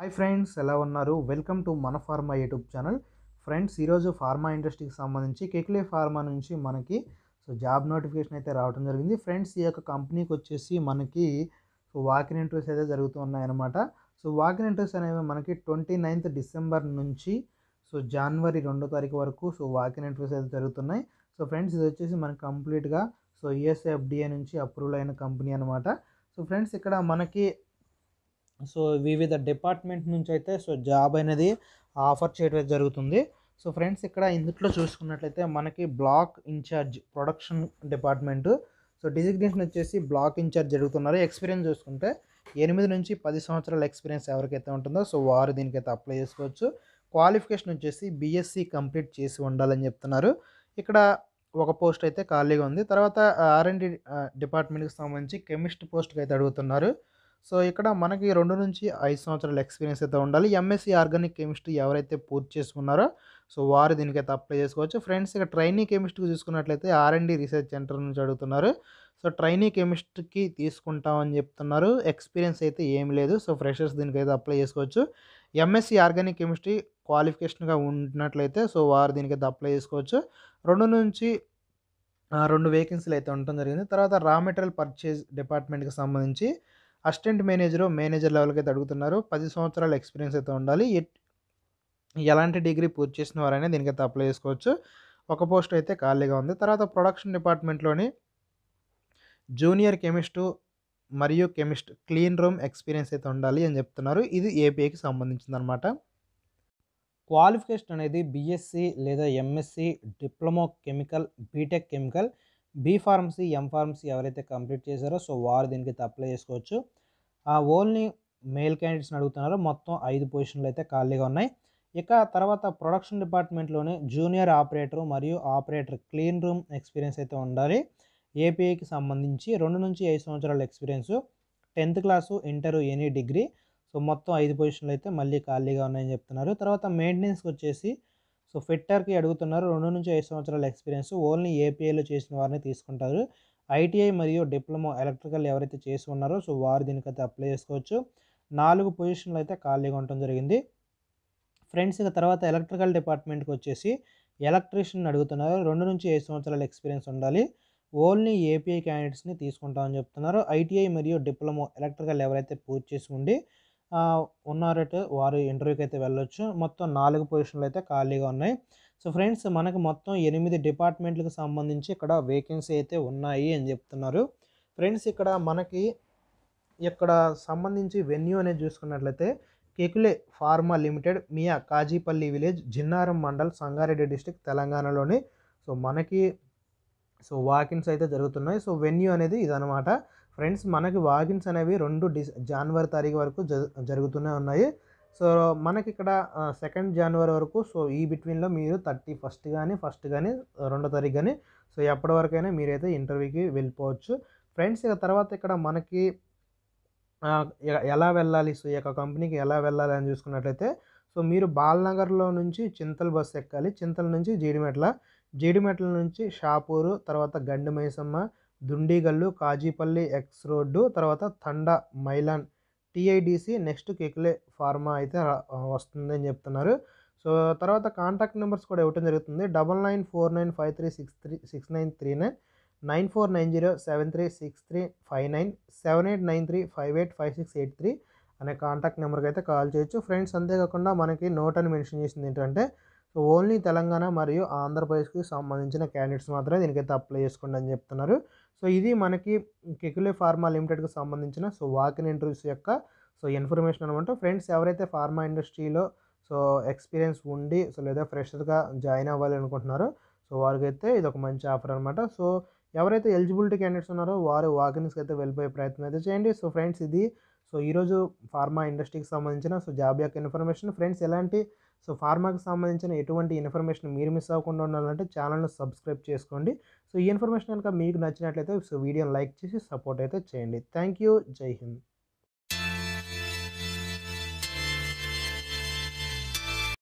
hi friends ఎలా ఉన్నారు welcome to మన ఫార్మా యూట్యూబ్ ఛానల్ ఫ్రెండ్స్ ఈరోజు ఫార్మా ఇండస్ట్రీకి సంబంధించి కెక్లే ఫార్మా నుంచి మనకి సో జాబ్ నోటిఫికేషన్ అయితే రావడం జరిగింది ఫ్రెండ్స్ ఈ యొక్క కంపెనీకి వచ్చేసి మనకి సో వాకిన్ ఇంటర్వ్యూస్ అయితే జరుగుతూ ఉన్నాయన్నమాట సో వాకిన్ ఇంటర్వ్యూస్ అనేవి మనకి ట్వంటీ నైన్త్ డిసెంబర్ నుంచి సో జనవరి రెండో తారీఖు వరకు సో వాకిన్ ఇంటర్వ్యూస్ అయితే జరుగుతున్నాయి సో ఫ్రెండ్స్ ఇది వచ్చేసి మనకి కంప్లీట్గా సో ఈఎస్ఎఫ్డిఏ నుంచి అప్రూవల్ అయిన కంపెనీ అనమాట సో ఫ్రెండ్స్ ఇక్కడ మనకి సో వివిధ డిపార్ట్మెంట్ నుంచి అయితే సో జాబ్ అనేది ఆఫర్ చేయడం జరుగుతుంది సో ఫ్రెండ్స్ ఇక్కడ ఇందులో చూసుకున్నట్లయితే మనకి block in charge production department so designation వచ్చేసి బ్లాక్ ఇన్ఛార్జ్ జరుగుతున్నారు ఎక్స్పీరియన్స్ చూసుకుంటే ఎనిమిది నుంచి పది సంవత్సరాల ఎక్స్పీరియన్స్ ఎవరికైతే ఉంటుందో సో వారు దీనికైతే అప్లై చేసుకోవచ్చు క్వాలిఫికేషన్ వచ్చేసి బీఎస్సీ కంప్లీట్ చేసి ఉండాలని చెప్తున్నారు ఇక్కడ ఒక పోస్ట్ అయితే ఖాళీగా ఉంది తర్వాత ఆర్ఎన్డి డిపార్ట్మెంట్కి సంబంధించి కెమిస్ట్ పోస్ట్కి అయితే అడుగుతున్నారు సో ఇక్కడ మనకి రెండు నుంచి ఐదు సంవత్సరాల ఎక్స్పీరియన్స్ అయితే ఉండాలి ఎంఎస్సీ ఆర్గానిక్ కెమిస్ట్రీ ఎవరైతే పూర్తి చేసుకున్నారో సో వారు దీనికైతే అప్లై చేసుకోవచ్చు ఫ్రెండ్స్ ఇక ట్రైనీ కెమిస్ట్రీకి చూసుకున్నట్లయితే ఆర్ఎండి రీసెర్చ్ సెంటర్ నుంచి అడుగుతున్నారు సో ట్రైనీ కెమిస్ట్రీకి తీసుకుంటామని చెప్తున్నారు ఎక్స్పీరియన్స్ అయితే ఏం లేదు సో ఫ్రెషర్స్ దీనికైతే అప్లై చేసుకోవచ్చు ఎంఎస్సీ ఆర్గానిక్ కెమిస్ట్రీ క్వాలిఫికేషన్గా ఉన్నట్లయితే సో వారు దీనికైతే అప్లై చేసుకోవచ్చు రెండు నుంచి రెండు వేకెన్సీలు అయితే ఉండటం జరిగింది తర్వాత రా మెటీరియల్ పర్చేజ్ డిపార్ట్మెంట్కి సంబంధించి అసిస్టెంట్ మేనేజరు మేనేజర్ లెవెల్కి అయితే అడుగుతున్నారు పది సంవత్సరాల ఎక్స్పీరియన్స్ అయితే ఉండాలి ఎలాంటి డిగ్రీ పూర్తి చేసిన వారైనా దీనికైతే అప్లై చేసుకోవచ్చు ఒక పోస్ట్ అయితే ఖాళీగా ఉంది తర్వాత ప్రొడక్షన్ డిపార్ట్మెంట్లోని జూనియర్ కెమిస్టు మరియు కెమిస్ట్ క్లీన్ రూమ్ ఎక్స్పీరియన్స్ అయితే ఉండాలి అని చెప్తున్నారు ఇది ఏపీఐకి సంబంధించిందనమాట క్వాలిఫికేషన్ అనేది బీఎస్సీ లేదా MSc diploma chemical BTech chemical B pharmacy M pharmacy ఎవరైతే కంప్లీట్ చేశారో సో వారు దీనికి అప్లై చేసుకోవచ్చు ఆ ఓన్లీ మేల్ క్యాండిడేట్స్ని అడుగుతున్నారో మొత్తం ఐదు పొజిషన్లు అయితే ఖాళీగా ఉన్నాయి ఇక తర్వాత ప్రొడక్షన్ డిపార్ట్మెంట్లోనే జూనియర్ ఆపరేటర్ మరియు ఆపరేటర్ క్లీన్ రూమ్ ఎక్స్పీరియన్స్ అయితే ఉండాలి ఏపీఐకి సంబంధించి రెండు నుంచి ఐదు సంవత్సరాల experience tenth class inter any degree so మొత్తం ఐదు పొజిషన్లు అయితే మళ్ళీ ఖాళీగా ఉన్నాయని చెప్తున్నారు తర్వాత మెయింటెనెన్స్కి వచ్చేసి సో ఫిట్టర్కి అడుగుతున్నారు రెండు నుంచి ఐదు సంవత్సరాల ఎక్స్పీరియన్స్ ఓన్లీ ఏపీఐలో చేసిన వారిని తీసుకుంటారు ఐటీఐ మరియు డిప్లొమా ఎలక్ట్రికల్ ఎవరైతే చేసి ఉన్నారో సో వారు దీనికైతే అప్లై చేసుకోవచ్చు నాలుగు పొజిషన్లు అయితే ఖాళీగా ఉండటం జరిగింది ఫ్రెండ్స్ ఇక తర్వాత ఎలక్ట్రికల్ డిపార్ట్మెంట్కి వచ్చేసి ఎలక్ట్రీషియన్ అడుగుతున్నారు రెండు నుంచి ఐదు సంవత్సరాల ఎక్స్పీరియన్స్ ఉండాలి ఓన్లీ ఏపీఐ క్యాండిడేట్స్ని తీసుకుంటామని చెప్తున్నారు ఐటీఐ మరియు డిప్లొమా ఎలక్ట్రికల్ ఎవరైతే పూర్తి చేసి ఉండి ఉన్నారంటే వారు ఇంటర్వ్యూకి అయితే వెళ్ళొచ్చు మొత్తం నాలుగు పొజిషన్లు అయితే ఖాళీగా ఉన్నాయి సో ఫ్రెండ్స్ మనకు మొత్తం ఎనిమిది డిపార్ట్మెంట్లకు సంబంధించి ఇక్కడ వేకెన్సీ అయితే ఉన్నాయి అని చెప్తున్నారు ఫ్రెండ్స్ ఇక్కడ మనకి ఇక్కడ సంబంధించి వెన్యూ అనేది చూసుకున్నట్లయితే కేకులే ఫార్మా లిమిటెడ్ మియా కాజీపల్లి విలేజ్ జిన్నారం మండల్ సంగారెడ్డి డిస్టిక్ తెలంగాణలోని సో మనకి సో వాకిన్స్ అయితే జరుగుతున్నాయి సో వెన్యూ అనేది ఇదనమాట ఫ్రెండ్స్ మనకి వాగిన్స్ అనేవి రెండు డిస్ జనవరి తారీఖు వరకు జరుగుతూనే ఉన్నాయి సో మనకి ఇక్కడ సెకండ్ జనవరి వరకు సో ఈ బిట్వీన్లో మీరు థర్టీ ఫస్ట్ కానీ ఫస్ట్ కానీ రెండో తారీఖు కానీ సో ఎప్పటి వరకైనా మీరైతే ఇంటర్వ్యూకి వెళ్ళిపోవచ్చు ఫ్రెండ్స్ ఇక తర్వాత ఇక్కడ మనకి ఎలా వెళ్ళాలి సో ఈ యొక్క కంపెనీకి ఎలా వెళ్ళాలి అని చూసుకున్నట్లయితే సో మీరు బాల్నగర్లో నుంచి చింతలు బస్సు ఎక్కాలి చింతల నుంచి జీడిమెట్ల జీడిమెట్ల నుంచి షాపూరు తర్వాత గండి మైసమ్మ దుండిగల్లు కాజీపల్లి ఎక్స్ రోడ్డు తర్వాత తండ Mylan TIDC next Kekule pharma అయితే వస్తుందని చెప్తున్నారు సో తర్వాత కాంటాక్ట్ నెంబర్స్ కూడా ఇవ్వటం జరుగుతుంది double nine four nine five three six three six nine three nine nine four nine zero seven three six three five nine seven eight nine three five eight five six eight three అనే contact నెంబర్కి అయితే call చేయొచ్చు friends అంతేకాకుండా మనకి note అని mention చేసింది ఏంటంటే so only Telangana మరియు ఆంధ్రప్రదేశ్కి సంబంధించిన క్యాండిడేట్స్ మాత్రమే దీనికైతే అప్లై చేసుకోండి అని చెప్తున్నారు సో ఇది మనకి కెక్యులే ఫార్మా లిమిటెడ్కి సంబంధించిన సో వాకిన్ ఇంటర్వ్యూస్ యొక్క సో ఇన్ఫర్మేషన్ అనమాట ఫ్రెండ్స్ ఎవరైతే ఫార్మా ఇండస్ట్రీలో సో ఎక్స్పీరియన్స్ ఉండి సో లేదా ఫ్రెషర్గా జాయిన్ అవ్వాలి అనుకుంటున్నారో సో వారికైతే ఇది ఒక మంచి ఆఫర్ అనమాట సో ఎవరైతే ఎలిజిబిలిటీ క్యాండిడేట్స్ ఉన్నారో వారు వాకిన్స్కి అయితే వెళ్ళిపోయే ప్రయత్నం అయితే చేయండి సో ఫ్రెండ్స్ ఇది సో ఈరోజు ఫార్మా ఇండస్ట్రీకి సంబంధించిన సో జాబ్ యొక్క ఇన్ఫర్మేషన్ ఫ్రెండ్స్ ఎలాంటి సో ఫార్మాకి సంబంధించిన ఎటువంటి ఇన్ఫర్మేషన్ మీరు మిస్ అవ్వకుండా ఉండాలంటే ఛానల్ను సబ్స్క్రైబ్ చేసుకోండి సో ఈ ఇన్ఫర్మేషన్ కనుక మీకు నచ్చినట్లయితే సో వీడియోని లైక్ చేసి సపోర్ట్ అయితే చేయండి థ్యాంక్ యూ జై హింద్